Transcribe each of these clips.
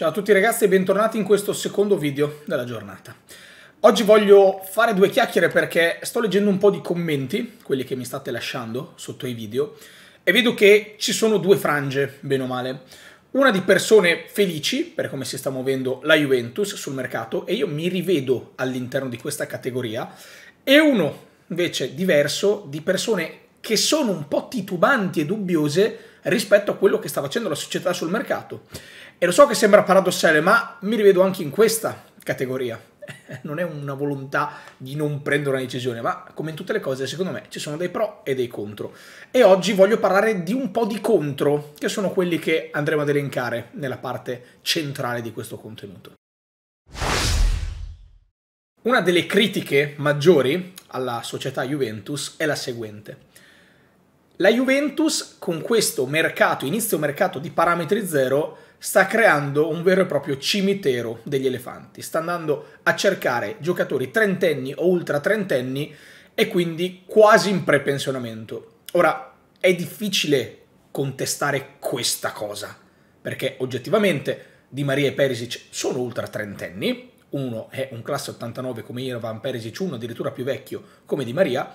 Ciao a tutti ragazzi e bentornati in questo secondo video della giornata. Oggi voglio fare due chiacchiere perché sto leggendo un po' di commenti, quelli che mi state lasciando sotto i video, e vedo che ci sono due frange, bene o male. Una di persone felici per come si sta muovendo la Juventus sul mercato e io mi rivedo all'interno di questa categoria, e uno invece diverso di persone che sono un po' titubanti e dubbiose rispetto a quello che sta facendo la società sul mercato. E lo so che sembra paradossale, ma mi rivedo anche in questa categoria. Non è una volontà di non prendere una decisione, ma come in tutte le cose, secondo me ci sono dei pro e dei contro. E oggi voglio parlare di un po' di contro, che sono quelli che andremo ad elencare nella parte centrale di questo contenuto. Una delle critiche maggiori alla società Juventus è la seguente la Juventus con questo mercato, inizio mercato di parametri zero, sta creando un vero e proprio cimitero degli elefanti. Sta andando a cercare giocatori trentenni o ultra trentenni e quindi quasi in prepensionamento. Ora, è difficile contestare questa cosa, perché oggettivamente Di Maria e Perisic sono ultra trentenni, uno è un classe 89 come Irvan Perisic, uno addirittura più vecchio come Di Maria,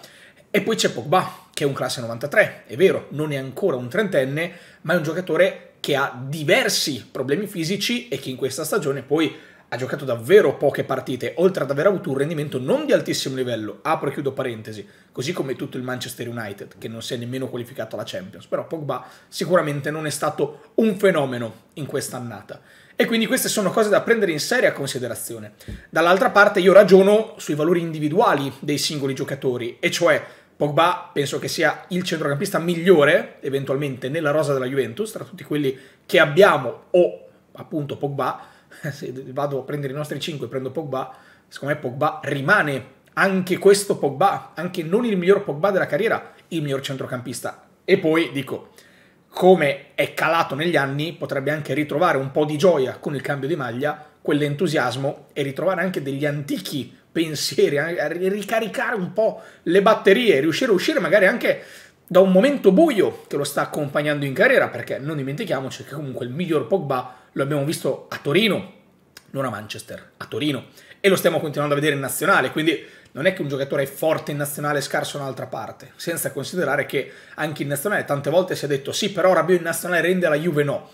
e poi c'è Pogba, che è un classe 93, è vero, non è ancora un trentenne, ma è un giocatore che ha diversi problemi fisici e che in questa stagione poi ha giocato davvero poche partite, oltre ad aver avuto un rendimento non di altissimo livello, apro e chiudo parentesi, così come tutto il Manchester United, che non si è nemmeno qualificato alla Champions, però Pogba sicuramente non è stato un fenomeno in quest'annata. E quindi queste sono cose da prendere in seria considerazione. Dall'altra parte io ragiono sui valori individuali dei singoli giocatori, e cioè Pogba penso che sia il centrocampista migliore eventualmente nella rosa della Juventus, tra tutti quelli che abbiamo o appunto Pogba, se vado a prendere i nostri 5 e prendo Pogba, secondo me Pogba rimane anche questo Pogba, anche non il miglior Pogba della carriera, il miglior centrocampista. E poi dico, come è calato negli anni, potrebbe anche ritrovare un po' di gioia con il cambio di maglia, quell'entusiasmo e ritrovare anche degli antichi pensieri, a ricaricare un po' le batterie, riuscire a uscire magari anche da un momento buio che lo sta accompagnando in carriera, perché non dimentichiamoci che comunque il miglior Pogba lo abbiamo visto a Torino, non a Manchester, a Torino, e lo stiamo continuando a vedere in nazionale, quindi non è che un giocatore è forte in nazionale e scarso in un'altra parte, senza considerare che anche in nazionale tante volte si è detto sì, però Rabiot in nazionale rende la Juve no.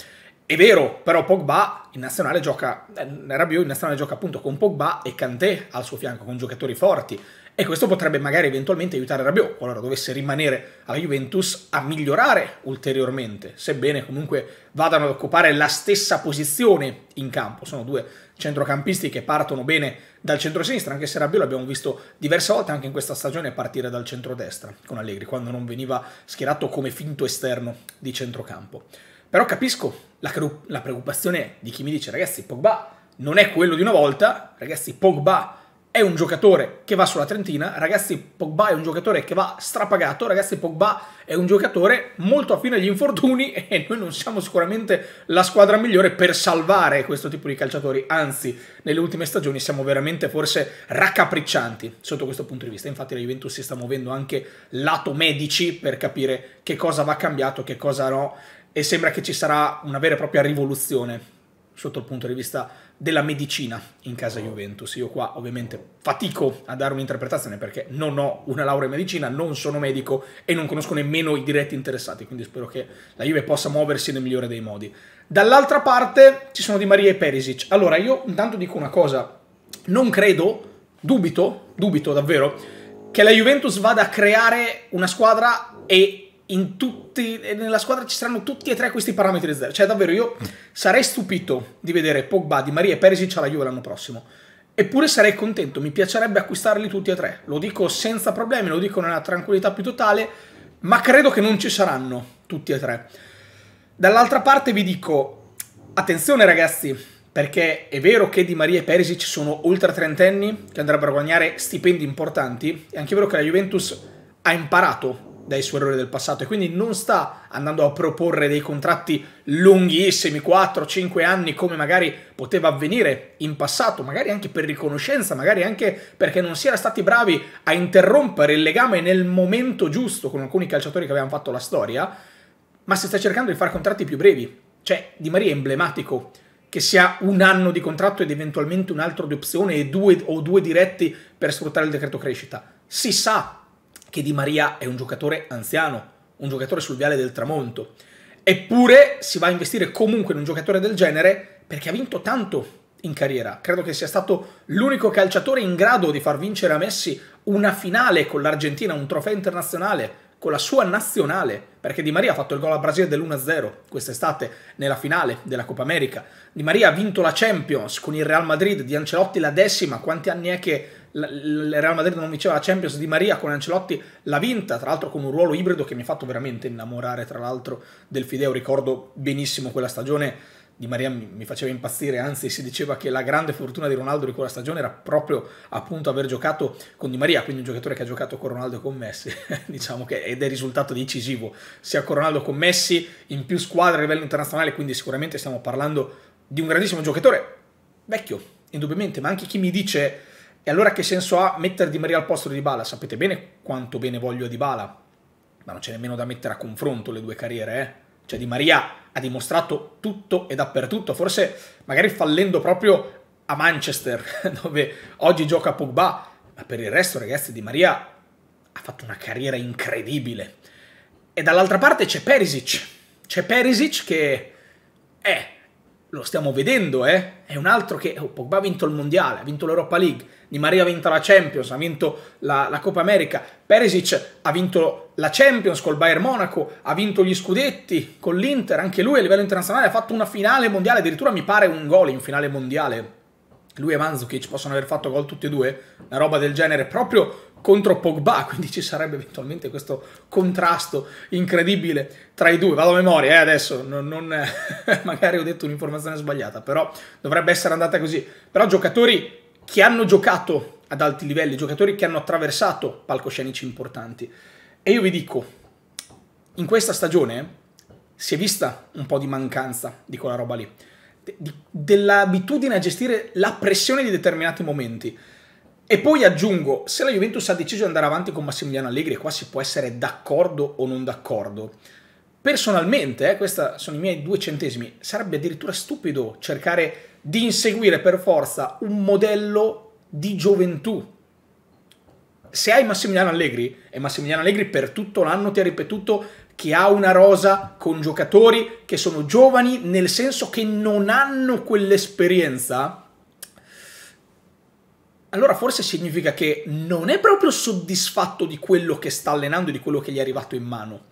È vero, però Pogba in nazionale gioca, eh, Rabiot in nazionale gioca appunto con Pogba e Kanté al suo fianco, con giocatori forti. E questo potrebbe magari eventualmente aiutare Rabiot, qualora dovesse rimanere alla Juventus, a migliorare ulteriormente, sebbene comunque vadano ad occupare la stessa posizione in campo. Sono due centrocampisti che partono bene dal centro-sinistra, anche se Rabiot l'abbiamo visto diverse volte anche in questa stagione partire dal centro-destra con Allegri, quando non veniva schierato come finto esterno di centrocampo. Però capisco la, la preoccupazione di chi mi dice ragazzi Pogba non è quello di una volta, ragazzi Pogba è un giocatore che va sulla Trentina, ragazzi Pogba è un giocatore che va strapagato, ragazzi Pogba è un giocatore molto affine agli infortuni e noi non siamo sicuramente la squadra migliore per salvare questo tipo di calciatori, anzi nelle ultime stagioni siamo veramente forse raccapriccianti sotto questo punto di vista, infatti la Juventus si sta muovendo anche lato medici per capire che cosa va cambiato, che cosa no e sembra che ci sarà una vera e propria rivoluzione sotto il punto di vista della medicina in casa oh. Juventus. Io qua ovviamente fatico a dare un'interpretazione perché non ho una laurea in medicina, non sono medico e non conosco nemmeno i diretti interessati, quindi spero che la Juve possa muoversi nel migliore dei modi. Dall'altra parte ci sono Di Maria e Perisic. Allora io intanto dico una cosa, non credo, dubito, dubito davvero, che la Juventus vada a creare una squadra e in tutti, nella squadra ci saranno tutti e tre questi parametri zero. Cioè, davvero, io sarei stupito di vedere Pogba, Di Maria e Perisic alla Juve l'anno prossimo. Eppure sarei contento, mi piacerebbe acquistarli tutti e tre. Lo dico senza problemi, lo dico nella tranquillità più totale, ma credo che non ci saranno tutti e tre. Dall'altra parte vi dico, attenzione ragazzi, perché è vero che Di Maria e Perisic sono oltre trentenni, che andrebbero a guadagnare stipendi importanti, è anche vero che la Juventus ha imparato dai suoi errori del passato e quindi non sta andando a proporre dei contratti lunghissimi, 4-5 anni come magari poteva avvenire in passato, magari anche per riconoscenza, magari anche perché non si era stati bravi a interrompere il legame nel momento giusto con alcuni calciatori che avevano fatto la storia, ma si sta cercando di fare contratti più brevi. Cioè Di Maria è emblematico che sia un anno di contratto ed eventualmente un altro di opzione e due o due diretti per sfruttare il decreto crescita. Si sa che Di Maria è un giocatore anziano, un giocatore sul viale del tramonto. Eppure si va a investire comunque in un giocatore del genere perché ha vinto tanto in carriera. Credo che sia stato l'unico calciatore in grado di far vincere a Messi una finale con l'Argentina, un trofeo internazionale, con la sua nazionale, perché Di Maria ha fatto il gol a Brasile dell'1-0 quest'estate nella finale della Coppa America. Di Maria ha vinto la Champions con il Real Madrid di Ancelotti la decima, quanti anni è che il Real Madrid non vinceva la Champions di Maria con Ancelotti l'ha vinta, tra l'altro con un ruolo ibrido che mi ha fatto veramente innamorare, tra l'altro del Fideo, ricordo benissimo quella stagione di Maria mi faceva impazzire, anzi si diceva che la grande fortuna di Ronaldo di quella stagione era proprio appunto aver giocato con Di Maria, quindi un giocatore che ha giocato con Ronaldo e con Messi, diciamo che ed è risultato decisivo sia con Ronaldo con Messi in più squadre a livello internazionale, quindi sicuramente stiamo parlando di un grandissimo giocatore vecchio, indubbiamente, ma anche chi mi dice e allora che senso ha mettere Di Maria al posto di Dybala? Sapete bene quanto bene voglio Dybala, ma non c'è nemmeno da mettere a confronto le due carriere, eh? Cioè Di Maria ha dimostrato tutto e dappertutto, forse magari fallendo proprio a Manchester, dove oggi gioca Pogba, ma per il resto ragazzi Di Maria ha fatto una carriera incredibile. E dall'altra parte c'è Perisic, c'è Perisic che... Eh, lo stiamo vedendo, eh? È un altro che. Oh, Pogba ha vinto il mondiale, ha vinto l'Europa League, Di Maria ha vinto la Champions, ha vinto la, la Coppa America, Perisic ha vinto la Champions col Bayern Monaco, ha vinto gli scudetti con l'Inter, anche lui a livello internazionale ha fatto una finale mondiale, addirittura mi pare un gol in finale mondiale. Lui e Manzukic possono aver fatto gol tutti e due, una roba del genere, proprio contro Pogba, quindi ci sarebbe eventualmente questo contrasto incredibile tra i due. Vado a memoria, eh, adesso non, non, magari ho detto un'informazione sbagliata, però dovrebbe essere andata così. Però giocatori che hanno giocato ad alti livelli, giocatori che hanno attraversato palcoscenici importanti. E io vi dico, in questa stagione si è vista un po' di mancanza di quella roba lì, dell'abitudine a gestire la pressione di determinati momenti. E poi aggiungo, se la Juventus ha deciso di andare avanti con Massimiliano Allegri, e qua si può essere d'accordo o non d'accordo, personalmente, eh, questi sono i miei due centesimi, sarebbe addirittura stupido cercare di inseguire per forza un modello di gioventù. Se hai Massimiliano Allegri, e Massimiliano Allegri per tutto l'anno ti ha ripetuto che ha una rosa con giocatori che sono giovani nel senso che non hanno quell'esperienza, allora forse significa che non è proprio soddisfatto di quello che sta allenando e di quello che gli è arrivato in mano,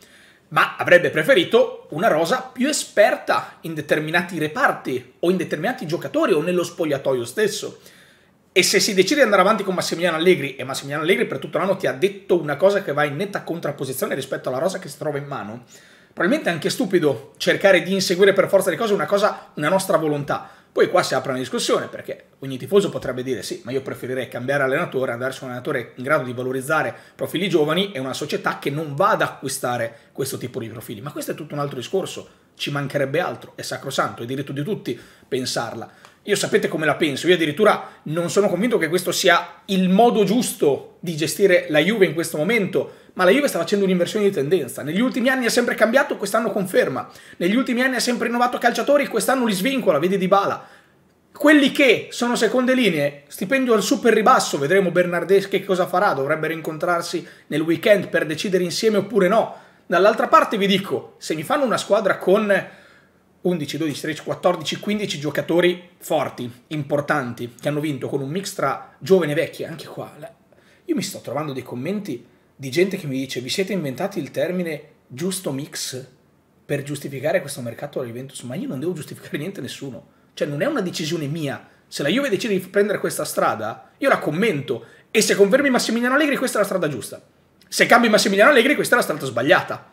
ma avrebbe preferito una rosa più esperta in determinati reparti o in determinati giocatori o nello spogliatoio stesso. E se si decide di andare avanti con Massimiliano Allegri, e Massimiliano Allegri per tutto l'anno ti ha detto una cosa che va in netta contrapposizione rispetto alla rosa che si trova in mano, probabilmente è anche stupido cercare di inseguire per forza di cose una cosa, una nostra volontà. Poi qua si apre una discussione perché Ogni tifoso potrebbe dire sì, ma io preferirei cambiare allenatore, andare su un allenatore in grado di valorizzare profili giovani e una società che non va ad acquistare questo tipo di profili. Ma questo è tutto un altro discorso, ci mancherebbe altro, è sacrosanto, è diritto di tutti pensarla. Io sapete come la penso, io addirittura non sono convinto che questo sia il modo giusto di gestire la Juve in questo momento, ma la Juve sta facendo un'inversione di tendenza. Negli ultimi anni ha sempre cambiato, quest'anno conferma. Negli ultimi anni ha sempre innovato calciatori, quest'anno li svincola, vedi Dybala quelli che sono seconde linee, stipendio al super ribasso, vedremo Bernardeschi che cosa farà, dovrebbero incontrarsi nel weekend per decidere insieme oppure no. Dall'altra parte vi dico, se mi fanno una squadra con 11, 12, 13, 14, 15 giocatori forti, importanti, che hanno vinto con un mix tra giovane e vecchi, anche qua, io mi sto trovando dei commenti di gente che mi dice vi siete inventati il termine giusto mix per giustificare questo mercato alla Juventus, ma io non devo giustificare niente a nessuno cioè non è una decisione mia. Se la Juve decide di prendere questa strada, io la commento. E se confermi Massimiliano Allegri, questa è la strada giusta. Se cambi Massimiliano Allegri, questa è la strada sbagliata.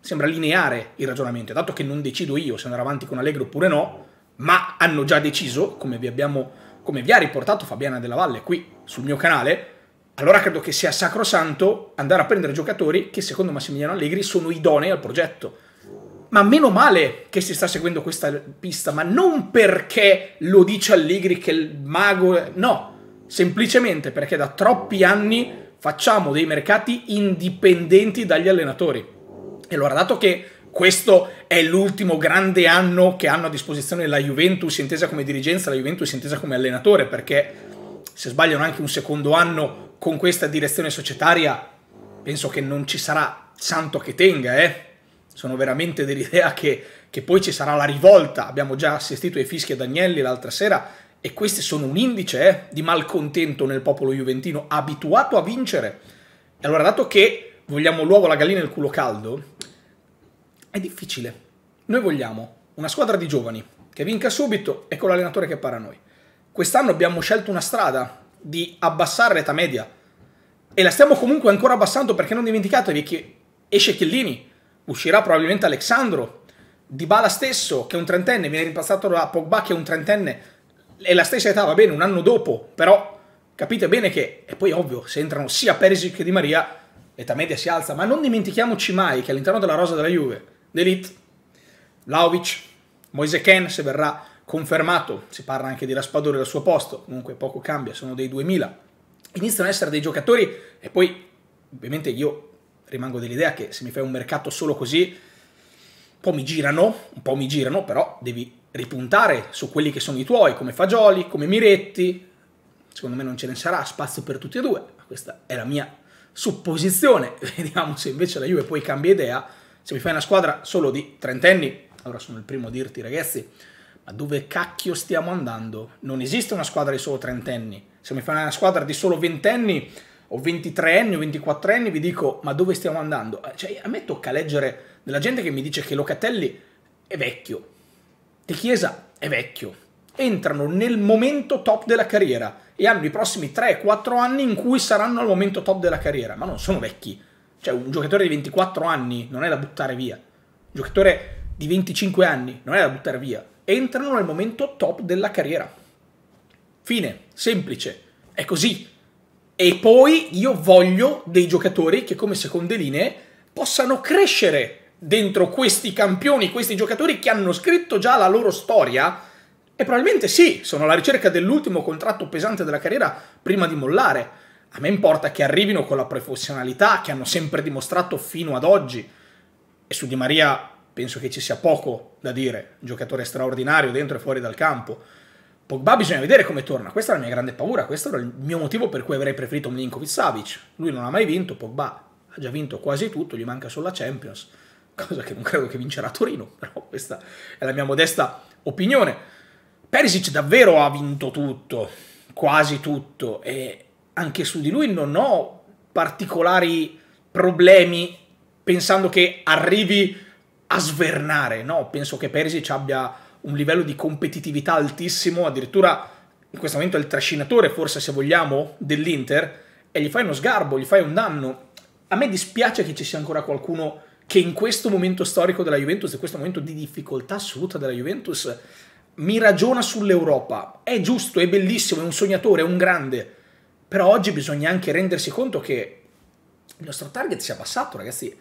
Sembra lineare il ragionamento, dato che non decido io se andare avanti con Allegri oppure no, ma hanno già deciso, come vi, abbiamo, come vi ha riportato Fabiana Della Valle qui sul mio canale, allora credo che sia sacrosanto andare a prendere giocatori che secondo Massimiliano Allegri sono idonei al progetto ma meno male che si sta seguendo questa pista, ma non perché lo dice Allegri che il mago... No, semplicemente perché da troppi anni facciamo dei mercati indipendenti dagli allenatori. E allora, dato che questo è l'ultimo grande anno che hanno a disposizione la Juventus intesa come dirigenza, la Juventus intesa come allenatore, perché se sbagliano anche un secondo anno con questa direzione societaria, penso che non ci sarà santo che tenga, eh? sono veramente dell'idea che, che, poi ci sarà la rivolta. Abbiamo già assistito ai fischi ad Agnelli l'altra sera e questi sono un indice eh, di malcontento nel popolo juventino, abituato a vincere. E allora, dato che vogliamo l'uovo, la gallina e il culo caldo, è difficile. Noi vogliamo una squadra di giovani che vinca subito e con l'allenatore che para noi. Quest'anno abbiamo scelto una strada di abbassare l'età media e la stiamo comunque ancora abbassando perché non dimenticatevi che esce Chiellini, uscirà probabilmente Alexandro, Dybala stesso che è un trentenne, viene rimpiazzato da Pogba che è un trentenne, è la stessa età, va bene, un anno dopo, però capite bene che, e poi ovvio, se entrano sia Perisic che Di Maria, l'età media si alza, ma non dimentichiamoci mai che all'interno della rosa della Juve, D'Elite, Vlaovic, Moise Ken, se verrà confermato, si parla anche di Raspadore al suo posto, comunque poco cambia, sono dei 2000, iniziano ad essere dei giocatori e poi ovviamente io rimango dell'idea che se mi fai un mercato solo così, un po' mi girano, un po' mi girano, però devi ripuntare su quelli che sono i tuoi, come Fagioli, come Miretti. Secondo me non ce ne sarà spazio per tutti e due, ma questa è la mia supposizione. Vediamo se invece la Juve poi cambia idea. Se mi fai una squadra solo di trentenni, allora sono il primo a dirti ragazzi, ma dove cacchio stiamo andando? Non esiste una squadra di solo trentenni. Se mi fai una squadra di solo ventenni, o 23 anni o 24 anni, vi dico ma dove stiamo andando? Eh, cioè, a me tocca leggere della gente che mi dice che Locatelli è vecchio, De Chiesa è vecchio, entrano nel momento top della carriera e hanno i prossimi 3-4 anni in cui saranno al momento top della carriera, ma non sono vecchi. Cioè un giocatore di 24 anni non è da buttare via, un giocatore di 25 anni non è da buttare via, entrano nel momento top della carriera. Fine, semplice, è così. E poi io voglio dei giocatori che come seconde linee possano crescere dentro questi campioni, questi giocatori che hanno scritto già la loro storia? E probabilmente sì, sono alla ricerca dell'ultimo contratto pesante della carriera prima di mollare. A me importa che arrivino con la professionalità che hanno sempre dimostrato fino ad oggi. E su Di Maria penso che ci sia poco da dire, giocatore straordinario dentro e fuori dal campo. Pogba bisogna vedere come torna, questa è la mia grande paura, questo era il mio motivo per cui avrei preferito Milinkovic-Savic. Lui non ha mai vinto, Pogba ha già vinto quasi tutto, gli manca solo la Champions, cosa che non credo che vincerà a Torino, però questa è la mia modesta opinione. Perisic davvero ha vinto tutto, quasi tutto, e anche su di lui non ho particolari problemi pensando che arrivi a svernare, no? Penso che Perisic abbia un livello di competitività altissimo, addirittura in questo momento è il trascinatore, forse se vogliamo, dell'Inter, e gli fai uno sgarbo, gli fai un danno. A me dispiace che ci sia ancora qualcuno che in questo momento storico della Juventus, in questo momento di difficoltà assoluta della Juventus, mi ragiona sull'Europa. È giusto, è bellissimo, è un sognatore, è un grande. Però oggi bisogna anche rendersi conto che il nostro target si è abbassato, ragazzi.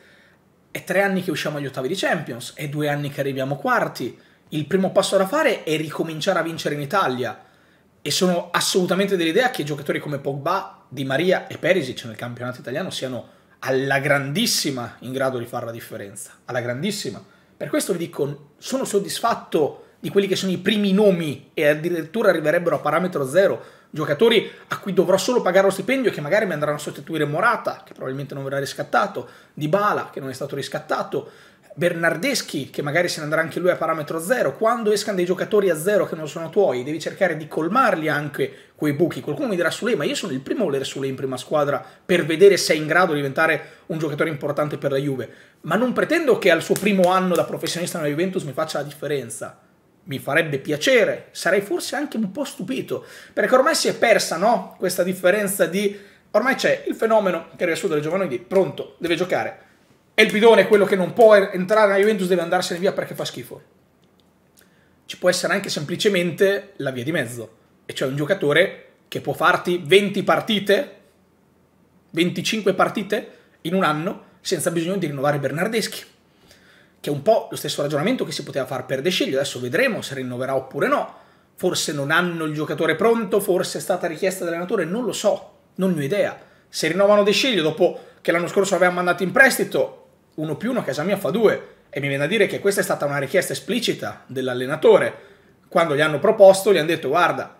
È tre anni che usciamo agli ottavi di Champions, è due anni che arriviamo quarti il primo passo da fare è ricominciare a vincere in Italia. E sono assolutamente dell'idea che giocatori come Pogba, Di Maria e Perisic nel campionato italiano siano alla grandissima in grado di fare la differenza. Alla grandissima. Per questo vi dico, sono soddisfatto di quelli che sono i primi nomi e addirittura arriverebbero a parametro zero. Giocatori a cui dovrò solo pagare lo stipendio e che magari mi andranno a sostituire Morata, che probabilmente non verrà riscattato, Dybala, che non è stato riscattato, Bernardeschi, che magari se ne andrà anche lui a parametro zero, quando escano dei giocatori a zero che non sono tuoi, devi cercare di colmarli anche quei buchi. Qualcuno mi dirà su lei, ma io sono il primo a volere su lei in prima squadra per vedere se è in grado di diventare un giocatore importante per la Juve. Ma non pretendo che al suo primo anno da professionista nella Juventus mi faccia la differenza. Mi farebbe piacere, sarei forse anche un po' stupito, perché ormai si è persa, no? Questa differenza di... Ormai c'è il fenomeno che arriva su dalle di pronto, deve giocare e il bidone è quello che non può er-, entrare nella Juventus, deve andarsene via perché fa schifo. Ci può essere anche semplicemente la via di mezzo. E cioè un giocatore che può farti 20 partite, 25 partite in un anno senza bisogno di rinnovare Bernardeschi. Che è un po' lo stesso ragionamento che si poteva fare per De Sciglio. Adesso vedremo se rinnoverà oppure no. Forse non hanno il giocatore pronto, forse è stata richiesta dall'allenatore, non lo so, non ne ho idea. Se rinnovano De Sciglio dopo che l'anno scorso avevano mandato in prestito, 1 più 1 a casa mia fa 2 e mi viene a dire che questa è stata una richiesta esplicita dell'allenatore. Quando gli hanno proposto gli hanno detto guarda,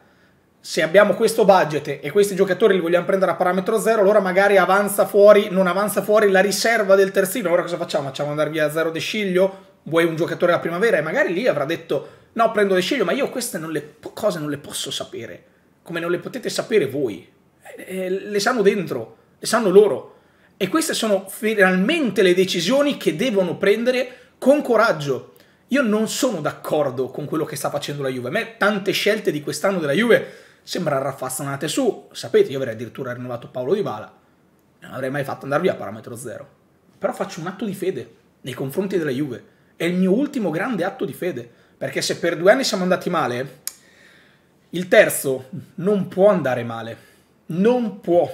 se abbiamo questo budget e questi giocatori li vogliamo prendere a parametro zero, allora magari avanza fuori, non avanza fuori la riserva del terzino. Ora cosa facciamo? Facciamo andare via a Zero De Sciglio? Vuoi un giocatore alla primavera? E magari lì avrà detto no, prendo De Sciglio, ma io queste non le, cose non le posso sapere, come non le potete sapere voi. Eh, eh, le sanno dentro, le sanno loro. E queste sono finalmente le decisioni che devono prendere con coraggio. Io non sono d'accordo con quello che sta facendo la Juve. A me tante scelte di quest'anno della Juve sembrano raffazzonate su. Sapete, io avrei addirittura rinnovato Paolo Di Bala. Non avrei mai fatto andare via a parametro zero. Però faccio un atto di fede nei confronti della Juve. È il mio ultimo grande atto di fede. Perché se per due anni siamo andati male, il terzo non può andare male. Non può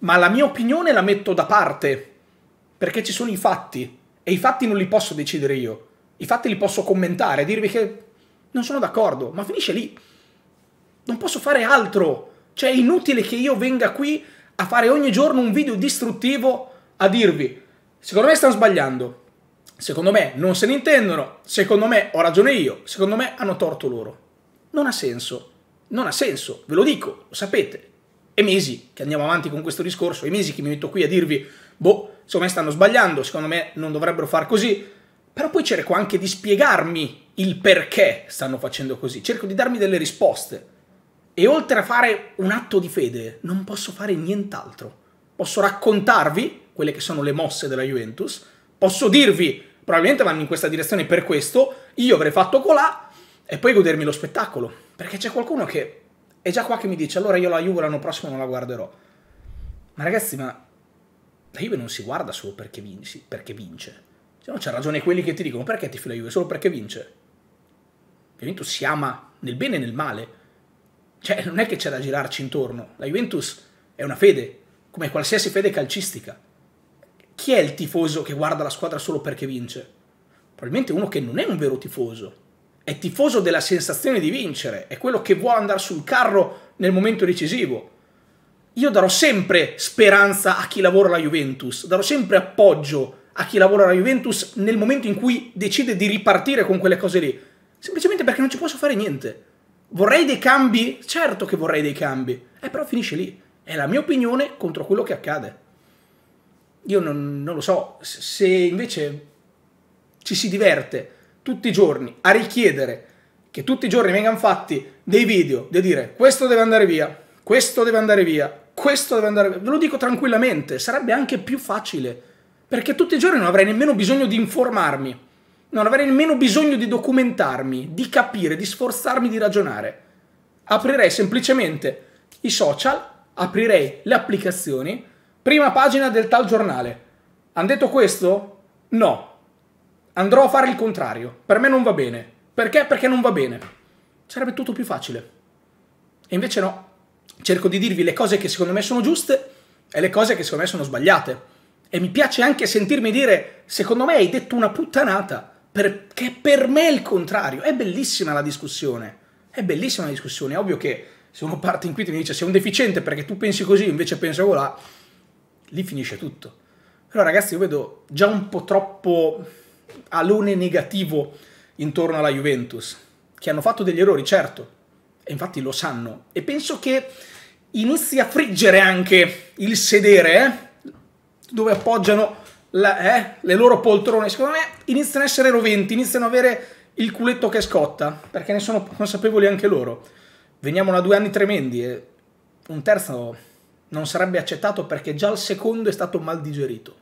ma la mia opinione la metto da parte, perché ci sono i fatti, e i fatti non li posso decidere io. I fatti li posso commentare, dirvi che non sono d'accordo, ma finisce lì. Non posso fare altro. Cioè è inutile che io venga qui a fare ogni giorno un video distruttivo a dirvi, secondo me stanno sbagliando, secondo me non se ne intendono, secondo me ho ragione io, secondo me hanno torto loro. Non ha senso, non ha senso, ve lo dico, lo sapete, è mesi che andiamo avanti con questo discorso, è mesi che mi metto qui a dirvi, boh, secondo me stanno sbagliando, secondo me non dovrebbero far così, però poi cerco anche di spiegarmi il perché stanno facendo così, cerco di darmi delle risposte. E oltre a fare un atto di fede, non posso fare nient'altro. Posso raccontarvi quelle che sono le mosse della Juventus, posso dirvi, probabilmente vanno in questa direzione per questo, io avrei fatto colà e poi godermi lo spettacolo, perché c'è qualcuno che è già qua che mi dice allora io la Juve l'anno prossimo non la guarderò. Ma ragazzi, ma la Juve non si guarda solo perché, vinci, perché vince. Se no c'è ragione quelli che ti dicono perché ti fila la Juve, solo perché vince. la Juventus si ama nel bene e nel male. Cioè, non è che c'è da girarci intorno. La Juventus è una fede, come qualsiasi fede calcistica. Chi è il tifoso che guarda la squadra solo perché vince? Probabilmente uno che non è un vero tifoso, è tifoso della sensazione di vincere, è quello che vuole andare sul carro nel momento decisivo. Io darò sempre speranza a chi lavora alla Juventus, darò sempre appoggio a chi lavora alla Juventus nel momento in cui decide di ripartire con quelle cose lì, semplicemente perché non ci posso fare niente. Vorrei dei cambi? Certo che vorrei dei cambi, eh, però finisce lì. È la mia opinione contro quello che accade. Io non, non lo so, se invece ci si diverte tutti i giorni a richiedere che tutti i giorni vengano fatti dei video di dire questo deve andare via, questo deve andare via, questo deve andare via, ve lo dico tranquillamente, sarebbe anche più facile, perché tutti i giorni non avrei nemmeno bisogno di informarmi, non avrei nemmeno bisogno di documentarmi, di capire, di sforzarmi di ragionare. Aprirei semplicemente i social, aprirei le applicazioni, prima pagina del tal giornale. Hanno detto questo? No, andrò a fare il contrario. Per me non va bene. Perché? Perché non va bene. Sarebbe tutto più facile. E invece no. Cerco di dirvi le cose che secondo me sono giuste e le cose che secondo me sono sbagliate. E mi piace anche sentirmi dire, secondo me hai detto una puttanata, perché per me è il contrario. È bellissima la discussione. È bellissima la discussione. È ovvio che se uno parte in qui e mi dice sei un deficiente perché tu pensi così, invece penso là, lì finisce tutto. Però ragazzi, io vedo già un po' troppo alone negativo intorno alla Juventus, che hanno fatto degli errori, certo, e infatti lo sanno. E penso che inizi a friggere anche il sedere, eh? dove appoggiano la, eh? le loro poltrone, secondo me iniziano a essere roventi, iniziano a avere il culetto che scotta, perché ne sono consapevoli anche loro. Veniamo da due anni tremendi e un terzo non sarebbe accettato perché già il secondo è stato mal digerito.